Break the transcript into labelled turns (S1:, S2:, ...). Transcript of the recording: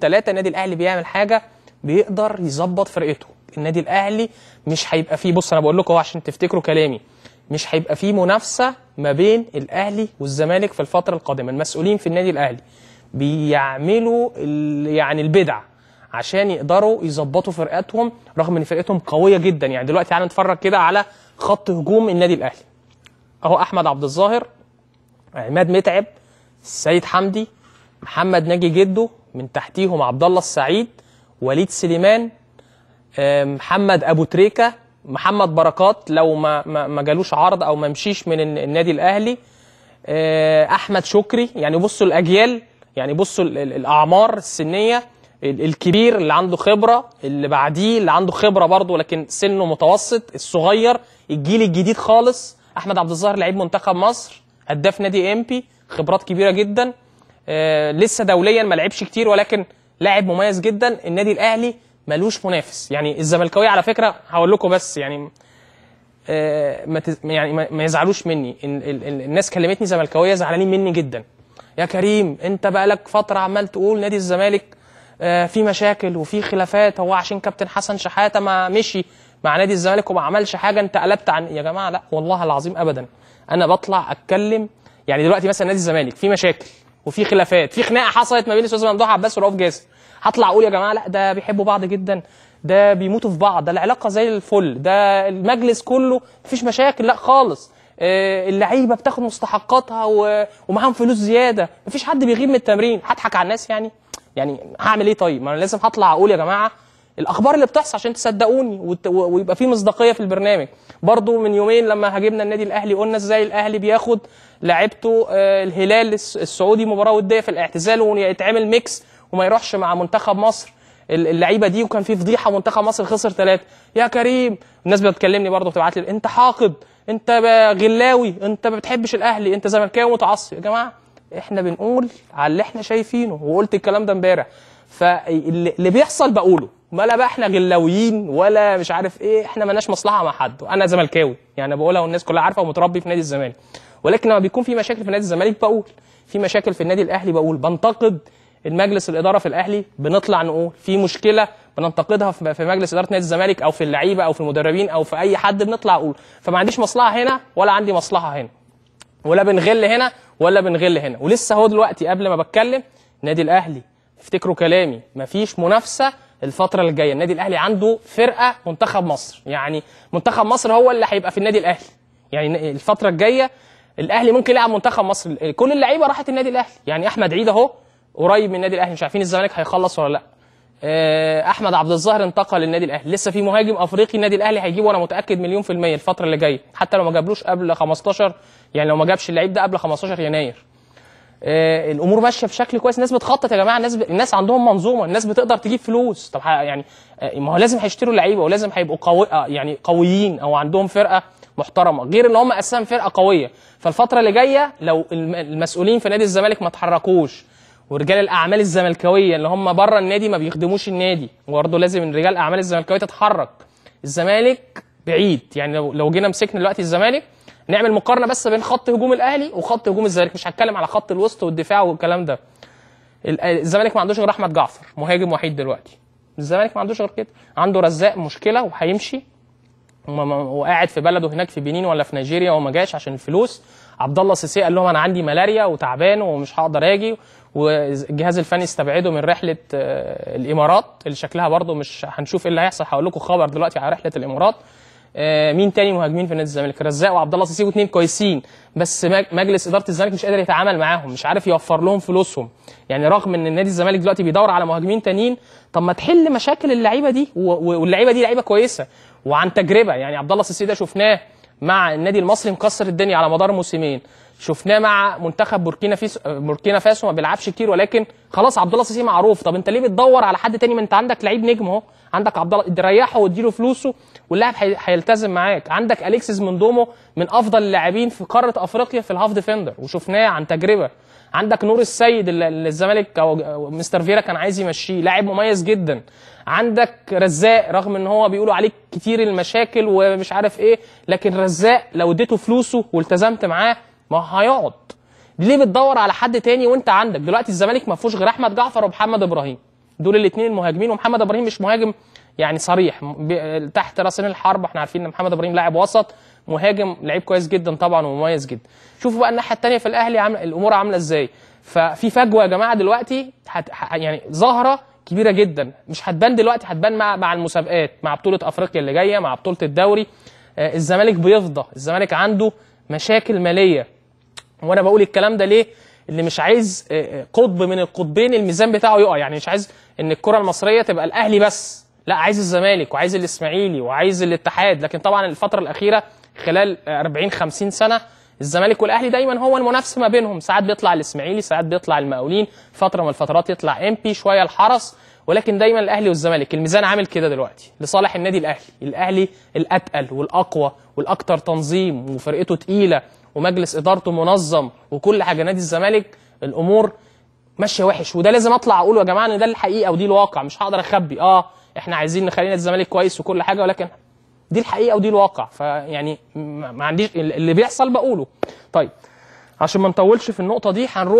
S1: ثلاثه النادي الاهلي بيعمل حاجه بيقدر يظبط فرقته النادي الاهلي مش هيبقى فيه بص انا بقول لكم اهو عشان تفتكروا كلامي مش هيبقى فيه منافسه ما بين الاهلي والزمالك في الفتره القادمه المسؤولين في النادي الاهلي بيعملوا يعني البدع عشان يقدروا يظبطوا فرقتهم رغم ان فرقتهم قويه جدا يعني دلوقتي تعالى نتفرج كده على خط هجوم النادي الاهلي اهو احمد عبد الظاهر عماد متعب سيد حمدي محمد ناجي جده من تحتيهم عبد الله السعيد وليد سليمان آه، محمد ابو تريكه محمد بركات لو ما ما جالوش عرض او ما مشيش من النادي الاهلي آه، احمد شكري يعني بصوا الاجيال يعني بصوا الاعمار السنيه الكبير اللي عنده خبره اللي بعديه اللي عنده خبره برضه لكن سنه متوسط الصغير الجيل الجديد خالص احمد عبد الظاهر لعيب منتخب مصر هداف نادي امبي خبرات كبيره جدا آه، لسه دوليا ما لعبش كتير ولكن لاعب مميز جدا النادي الاهلي ملوش منافس يعني الزملكاويه على فكره هقول لكم بس يعني آه، ما يعني ما يزعلوش مني الناس كلمتني زملكاويه زعلانين مني جدا يا كريم انت بقالك فتره عمال تقول نادي الزمالك آه، في مشاكل وفي خلافات هو عشان كابتن حسن شحاته ما مشي مع نادي الزمالك وما عملش حاجه انت قلبت عن يا جماعه لا والله العظيم ابدا انا بطلع اتكلم يعني دلوقتي مثلا نادي الزمالك في مشاكل وفي خلافات في خناقه حصلت ما بين الاستاذ ممدوح عباس ورؤوف جاسم هطلع اقول يا جماعه لا ده بيحبوا بعض جدا ده بيموتوا في بعض ده العلاقه زي الفل ده المجلس كله مفيش مشاكل لا خالص آه، اللعيبه بتاخد مستحقاتها ومعاهم فلوس زياده مفيش حد بيغيب من التمرين هضحك على الناس يعني يعني هعمل ايه طيب ما انا لازم هطلع اقول يا جماعه الاخبار اللي بتحصل عشان تصدقوني ويبقى في مصداقيه في البرنامج برضو من يومين لما هاجمنا النادي الاهلي قلنا ازاي الاهلي بياخد لعبته آه، الهلال السعودي مباراه وديه في الاعتزال ويتعمل ميكس وما يروحش مع منتخب مصر اللعيبه دي وكان في فضيحه منتخب مصر خسر ثلاثه يا كريم الناس بتكلمني برضه بتبعت لي انت حاقد انت غلاوي انت ما بتحبش الاهلي انت زملكاوي متعصب يا جماعه احنا بنقول على اللي احنا شايفينه وقلت الكلام ده امبارح فاللي بيحصل بقوله ما لا بقى احنا غلاويين ولا مش عارف ايه احنا مالناش مصلحه مع حد انا زملكاوي يعني بقولها والناس كلها عارفه ومتربي في نادي الزمالك ولكن لما بيكون في مشاكل في نادي الزمالك بقول في مشاكل في النادي الاهلي بقول بنتقد المجلس الاداره في الاهلي بنطلع نقول في مشكله بننتقدها في مجلس اداره نادي الزمالك او في اللعيبه او في المدربين او في اي حد بنطلع نقول فما عنديش مصلحه هنا ولا عندي مصلحه هنا ولا بنغل هنا ولا بنغل هنا ولسه هو دلوقتي قبل ما بتكلم نادي الاهلي افتكروا كلامي مفيش منافسه الفتره اللي جايه النادي الاهلي عنده فرقه منتخب مصر يعني منتخب مصر هو اللي هيبقى في النادي الاهلي يعني الفتره الجايه الاهلي ممكن يلعب منتخب مصر كل اللعيبه راحت النادي الاهلي يعني احمد عيد اهو قريب من النادي الاهلي مش عارفين الزمالك هيخلص ولا لا آه، احمد عبد الظاهر انتقل للنادي الاهلي لسه في مهاجم افريقي النادي الاهلي هيجيبه وانا متاكد مليون في الميه الفتره اللي جايه حتى لو ما جابلوش قبل 15 يعني لو ما جابش اللعيب ده قبل 15 يناير آه الامور ماشيه بشكل كويس الناس بتخطط يا جماعه الناس ب... الناس عندهم منظومه الناس بتقدر تجيب فلوس طب يعني آه ما هو لازم هيشتروا لعيبه ولازم هيبقوا قوي آه يعني قويين او عندهم فرقه محترمه غير ان هم اساسا فرقه قويه فالفتره اللي جايه لو المسؤولين في نادي الزمالك ما اتحركوش ورجال الاعمال الزملكاويه اللي هم بره النادي ما بيخدموش النادي برضه لازم رجال الاعمال الزملكاويه تتحرك الزمالك بعيد يعني لو جينا مسكنا دلوقتي الزمالك نعمل مقارنه بس بين خط هجوم الاهلي وخط هجوم الزمالك مش هتكلم على خط الوسط والدفاع والكلام ده الزمالك ما عندوش غير احمد جعفر مهاجم وحيد دلوقتي الزمالك ما عندوش غير كده عنده رزاق مشكله وهيمشي وقاعد في بلده هناك في بنين ولا في نيجيريا وما جاش عشان الفلوس عبد الله السيسي قال لهم انا عندي ملاريا وتعبان ومش هقدر اجي والجهاز الفني استبعده من رحله آه، الامارات اللي شكلها برده مش هنشوف ايه اللي هيحصل هقول لكم خبر دلوقتي على رحله الامارات آه، مين تاني مهاجمين في نادي الزمالك رزاق وعبد الله سيسيبو اثنين كويسين بس مجلس اداره الزمالك مش قادر يتعامل معاهم مش عارف يوفر لهم فلوسهم يعني رغم ان نادي الزمالك دلوقتي بيدور على مهاجمين تانيين طب ما تحل مشاكل اللعيبه دي واللعيبه دي لعيبه كويسه وعن تجربه يعني عبد الله سيسي ده شفناه مع النادي المصري مكسر الدنيا على مدار موسمين شفناه مع منتخب بوركينا فيس بوركينا فاسو ما بيلعبش كتير ولكن خلاص عبد الله السيسي معروف طب انت ليه بتدور على حد تاني ما انت عندك لعيب نجم اهو عندك عبد الله ريحه واديله فلوسه واللاعب هيلتزم معاك عندك اليكسيس دومو من افضل اللاعبين في قاره افريقيا في الهاف ديفندر وشفناه عن تجربه عندك نور السيد اللي الزمالك او مستر فيرا كان عايز يمشيه لاعب مميز جدا عندك رزاق رغم ان هو بيقولوا عليه كتير المشاكل ومش عارف ايه لكن رزاق لو اديته فلوسه والتزمت معاه ما هيقعد ليه بتدور على حد تاني وانت عندك دلوقتي الزمالك ما فيهوش غير احمد جعفر ومحمد ابراهيم دول الاثنين المهاجمين ومحمد ابراهيم مش مهاجم يعني صريح تحت راسين الحرب احنا عارفين ان محمد ابراهيم لاعب وسط مهاجم لعيب كويس جدا طبعا ومميز جدا شوفوا بقى الناحيه الثانيه في الاهلي عامل الامور عامله ازاي ففي فجوه يا جماعه دلوقتي حت... يعني ظاهره كبيره جدا مش هتبان دلوقتي هتبان مع مع المسابقات مع بطوله افريقيا اللي جايه مع بطوله الدوري آه الزمالك بيفضى الزمالك عنده مشاكل ماليه وانا بقول الكلام ده ليه اللي مش عايز آه، آه، قطب من القطبين الميزان بتاعه يقع يعني مش عايز ان الكره المصريه تبقى الاهلي بس لا عايز الزمالك وعايز الاسماعيلي وعايز الاتحاد لكن طبعا الفتره الاخيره خلال 40 آه، 50 سنه الزمالك والاهلي دايما هو المنافسه ما بينهم ساعات بيطلع الاسماعيلي ساعات بيطلع المقاولين فتره من الفترات يطلع بي شويه الحرس ولكن دايما الاهلي والزمالك الميزان عامل كده دلوقتي لصالح النادي الاهلي الاهلي الاتقل والاقوى والاكثر تنظيم وفرقته تقيله ومجلس ادارته منظم وكل حاجه نادي الزمالك الامور ماشيه وحش وده لازم اطلع اقوله يا جماعه ان ده الحقيقه ودي الواقع مش هقدر اخبي اه احنا عايزين نخلي نادي الزمالك كويس وكل حاجه ولكن دي الحقيقه ودي الواقع فيعني ما عنديش اللي بيحصل بقوله طيب عشان ما نطولش في النقطه دي هنروح